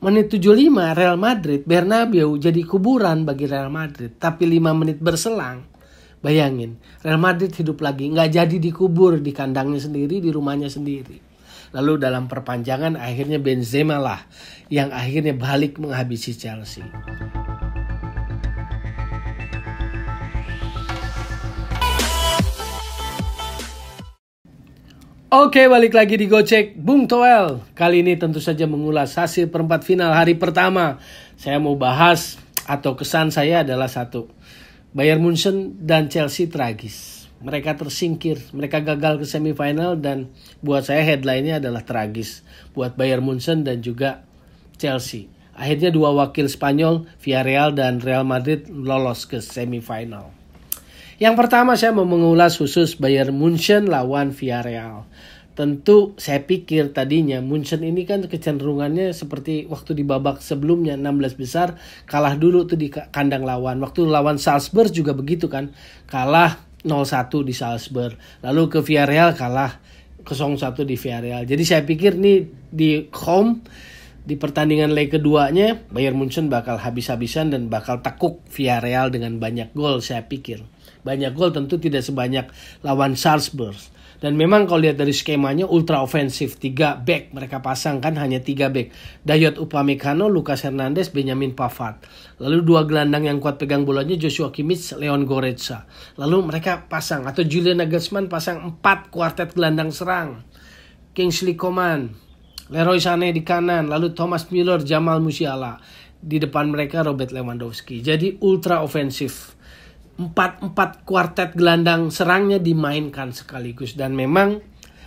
Menit 75 Real Madrid Bernabeu jadi kuburan bagi Real Madrid. Tapi 5 menit berselang Bayangin, Real Madrid hidup lagi, nggak jadi dikubur di kandangnya sendiri, di rumahnya sendiri. Lalu dalam perpanjangan akhirnya Benzema lah yang akhirnya balik menghabisi Chelsea. Oke, balik lagi di Gocek Bung Toel. Kali ini tentu saja mengulas hasil perempat final hari pertama. Saya mau bahas atau kesan saya adalah satu. Bayern Munchen dan Chelsea tragis. Mereka tersingkir, mereka gagal ke semifinal dan buat saya headline-nya adalah tragis. Buat Bayern Munchen dan juga Chelsea. Akhirnya dua wakil Spanyol, Villarreal dan Real Madrid lolos ke semifinal. Yang pertama saya mau mengulas khusus Bayern Munchen lawan Villarreal. Tentu saya pikir tadinya Munchen ini kan kecenderungannya seperti waktu di babak sebelumnya 16 besar kalah dulu tuh di kandang lawan. Waktu lawan Salzburg juga begitu kan. Kalah 0-1 di Salzburg. Lalu ke Villarreal kalah 0-1 di Villarreal. Jadi saya pikir nih di home di pertandingan leg keduanya Bayern Munchen bakal habis-habisan dan bakal tekuk Villarreal dengan banyak gol saya pikir banyak gol tentu tidak sebanyak lawan Salzburg dan memang kalau lihat dari skemanya ultra ofensif tiga back mereka pasang kan hanya tiga back Dayot Upamecano, Lucas Hernandez, Benjamin Pavard lalu dua gelandang yang kuat pegang bolanya Joshua Kimmich, Leon Goretzka lalu mereka pasang atau Julian Nagelsmann pasang empat kuartet gelandang serang Kingsley Coman, Leroy Sané di kanan lalu Thomas Müller, Jamal Musiala di depan mereka Robert Lewandowski jadi ultra ofensif empat empat kuartet gelandang serangnya dimainkan sekaligus dan memang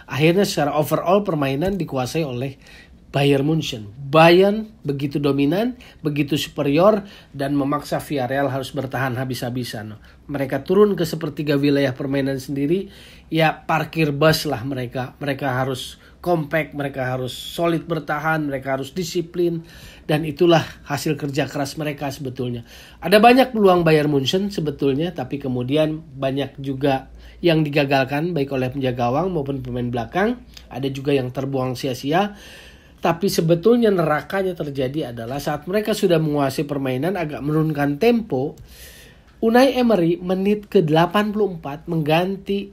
akhirnya secara overall permainan dikuasai oleh Bayern Munchen. Bayern begitu dominan, begitu superior dan memaksa Villarreal harus bertahan habis-habisan. Mereka turun ke sepertiga wilayah permainan sendiri, ya parkir bus lah mereka. Mereka harus kompak, mereka harus solid bertahan, mereka harus disiplin dan itulah hasil kerja keras mereka sebetulnya. Ada banyak peluang Bayern Munchen sebetulnya tapi kemudian banyak juga yang digagalkan baik oleh penjaga gawang maupun pemain belakang, ada juga yang terbuang sia-sia. Tapi sebetulnya nerakanya terjadi adalah saat mereka sudah menguasai permainan agak menurunkan tempo, Unai Emery menit ke-84 mengganti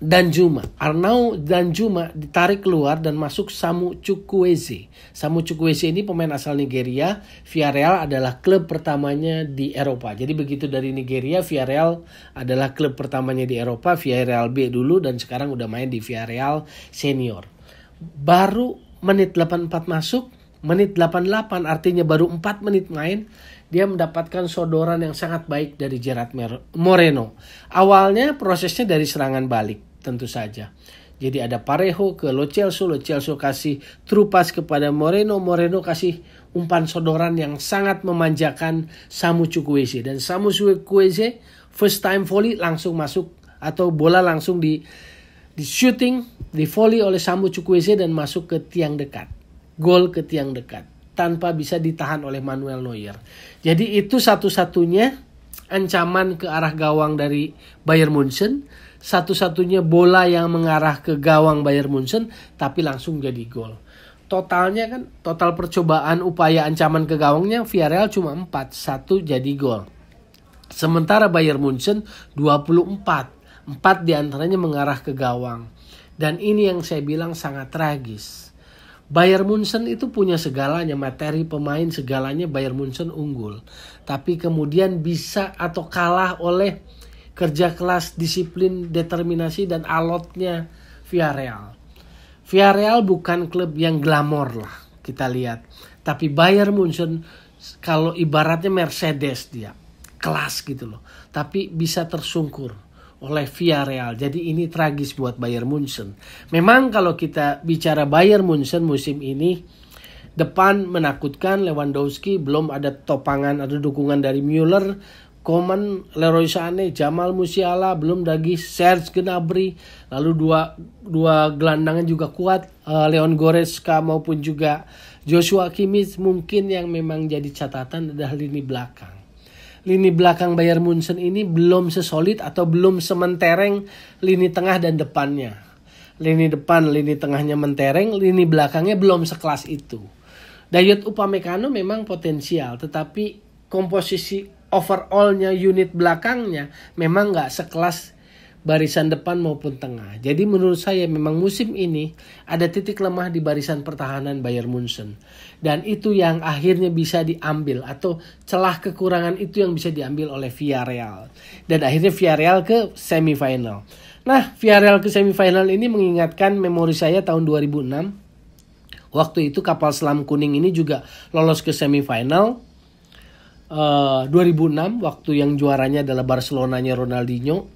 dan Juma. Arnau dan Juma ditarik keluar dan masuk Samu Chukwueze. Samu Chukwueze ini pemain asal Nigeria. Villarreal adalah klub pertamanya di Eropa. Jadi begitu dari Nigeria, Villarreal adalah klub pertamanya di Eropa. Villarreal B dulu dan sekarang udah main di Villarreal senior. Baru menit 84 masuk, menit 88 artinya baru 4 menit main dia mendapatkan sodoran yang sangat baik dari Gerard Moreno. Awalnya prosesnya dari serangan balik tentu saja. Jadi ada Parejo ke Lo Celso, Lo Celso kasih trupas kepada Moreno, Moreno kasih umpan sodoran yang sangat memanjakan Samu Chukwueze. Dan Samu Chukwueze first time volley langsung masuk atau bola langsung di di shooting, di volley oleh Samu Chukwueze dan masuk ke tiang dekat. Gol ke tiang dekat tanpa bisa ditahan oleh Manuel Neuer. Jadi itu satu-satunya ancaman ke arah gawang dari Bayern Munchen satu-satunya bola yang mengarah ke gawang Bayern Munchen tapi langsung jadi gol. Totalnya kan total percobaan upaya ancaman ke gawangnya Villarreal cuma 4, satu jadi gol. Sementara Bayern Munchen 24, 4 diantaranya mengarah ke gawang. Dan ini yang saya bilang sangat tragis. Bayern Munchen itu punya segalanya, materi pemain segalanya Bayern Munchen unggul. Tapi kemudian bisa atau kalah oleh kerja kelas, disiplin, determinasi, dan alotnya Villarreal. Villarreal bukan klub yang glamor lah kita lihat. Tapi Bayern Munchen kalau ibaratnya Mercedes dia. Kelas gitu loh. Tapi bisa tersungkur oleh Villarreal. Jadi ini tragis buat Bayern Munchen. Memang kalau kita bicara Bayern Munchen musim ini depan menakutkan Lewandowski belum ada topangan atau dukungan dari Müller Coman, Leroy Sané, Jamal Musiala, belum lagi Serge Gnabry, lalu dua dua gelandangan juga kuat, uh, Leon Goretzka maupun juga Joshua Kimmich mungkin yang memang jadi catatan adalah lini belakang. Lini belakang Bayern Munchen ini belum sesolid atau belum sementereng lini tengah dan depannya. Lini depan, lini tengahnya mentereng, lini belakangnya belum sekelas itu. Dayot Upamecano memang potensial, tetapi komposisi overallnya unit belakangnya memang nggak sekelas barisan depan maupun tengah. Jadi menurut saya memang musim ini ada titik lemah di barisan pertahanan Bayern Munchen. Dan itu yang akhirnya bisa diambil atau celah kekurangan itu yang bisa diambil oleh Villarreal. Dan akhirnya Villarreal ke semifinal. Nah, Villarreal ke semifinal ini mengingatkan memori saya tahun 2006. Waktu itu kapal selam kuning ini juga lolos ke semifinal 2006 eh, waktu yang juaranya adalah Barcelonanya Ronaldinho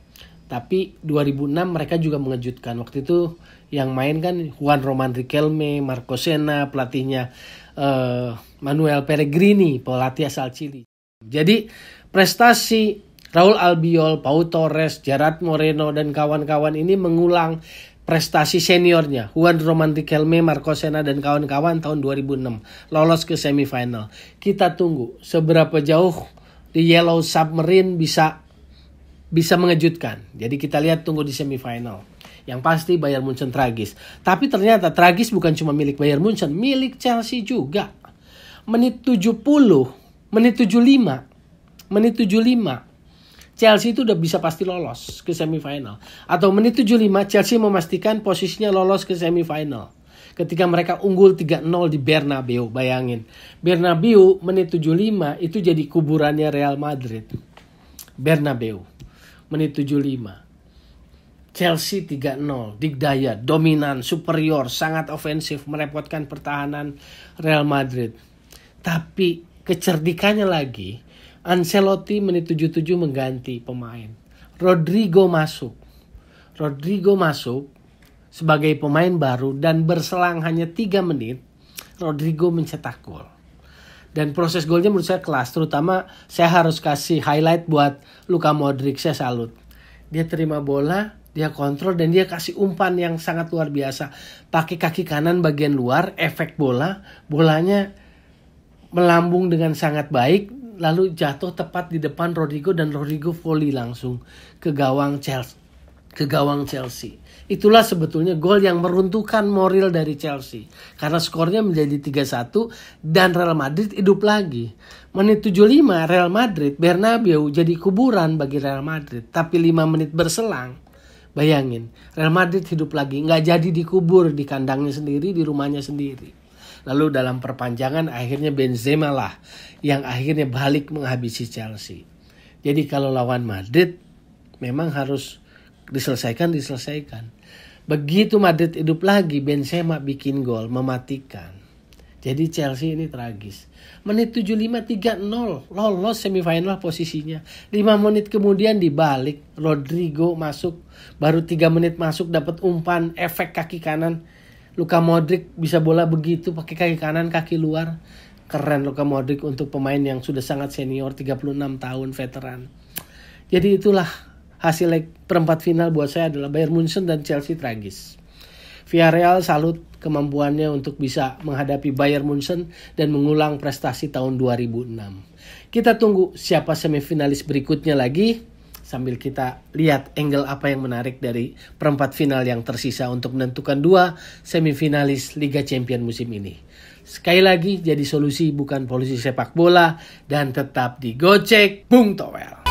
tapi 2006 mereka juga mengejutkan waktu itu yang main kan Juan Roman Riquelme, Marco Senna, pelatihnya uh, Manuel Peregrini, pelatih asal Chili. Jadi prestasi Raul Albiol, Pau Torres, Gerard Moreno dan kawan-kawan ini mengulang prestasi seniornya Juan Roman Riquelme, Marco Sena dan kawan-kawan tahun 2006 lolos ke semifinal. Kita tunggu seberapa jauh di Yellow Submarine bisa bisa mengejutkan. Jadi kita lihat tunggu di semifinal. Yang pasti Bayern Munchen tragis. Tapi ternyata tragis bukan cuma milik Bayern Munchen, milik Chelsea juga. Menit 70, menit 75, menit 75 Chelsea itu udah bisa pasti lolos ke semifinal. Atau menit 75 Chelsea memastikan posisinya lolos ke semifinal. Ketika mereka unggul 3-0 di Bernabeu, bayangin. Bernabeu menit 75 itu jadi kuburannya Real Madrid. Bernabeu menit 75. Chelsea 3-0, dikdaya, dominan, superior, sangat ofensif, merepotkan pertahanan Real Madrid. Tapi kecerdikannya lagi, Ancelotti menit 77 mengganti pemain. Rodrigo masuk. Rodrigo masuk sebagai pemain baru dan berselang hanya 3 menit Rodrigo mencetak gol. Dan proses golnya menurut saya kelas, terutama saya harus kasih highlight buat Luka Modric, saya salut. Dia terima bola, dia kontrol dan dia kasih umpan yang sangat luar biasa. Pakai kaki kanan bagian luar, efek bola, bolanya melambung dengan sangat baik lalu jatuh tepat di depan Rodrigo dan Rodrigo volley langsung ke gawang Chelsea ke gawang Chelsea. Itulah sebetulnya gol yang meruntuhkan moral dari Chelsea. Karena skornya menjadi 3-1 dan Real Madrid hidup lagi. Menit 75 Real Madrid Bernabeu jadi kuburan bagi Real Madrid. Tapi 5 menit berselang Bayangin, Real Madrid hidup lagi, nggak jadi dikubur di kandangnya sendiri, di rumahnya sendiri. Lalu dalam perpanjangan akhirnya Benzema lah yang akhirnya balik menghabisi Chelsea. Jadi kalau lawan Madrid memang harus diselesaikan diselesaikan. Begitu Madrid hidup lagi Benzema bikin gol mematikan. Jadi Chelsea ini tragis. Menit 75 3-0 lolos semifinal posisinya. 5 menit kemudian dibalik Rodrigo masuk baru 3 menit masuk dapat umpan efek kaki kanan Luka Modric bisa bola begitu pakai kaki kanan kaki luar keren Luka Modric untuk pemain yang sudah sangat senior 36 tahun veteran jadi itulah hasil leg perempat final buat saya adalah Bayern Munchen dan Chelsea tragis Villarreal salut kemampuannya untuk bisa menghadapi Bayern Munchen dan mengulang prestasi tahun 2006. Kita tunggu siapa semifinalis berikutnya lagi sambil kita lihat angle apa yang menarik dari perempat final yang tersisa untuk menentukan dua semifinalis Liga Champion musim ini. Sekali lagi jadi solusi bukan polisi sepak bola dan tetap digocek Bung Toel.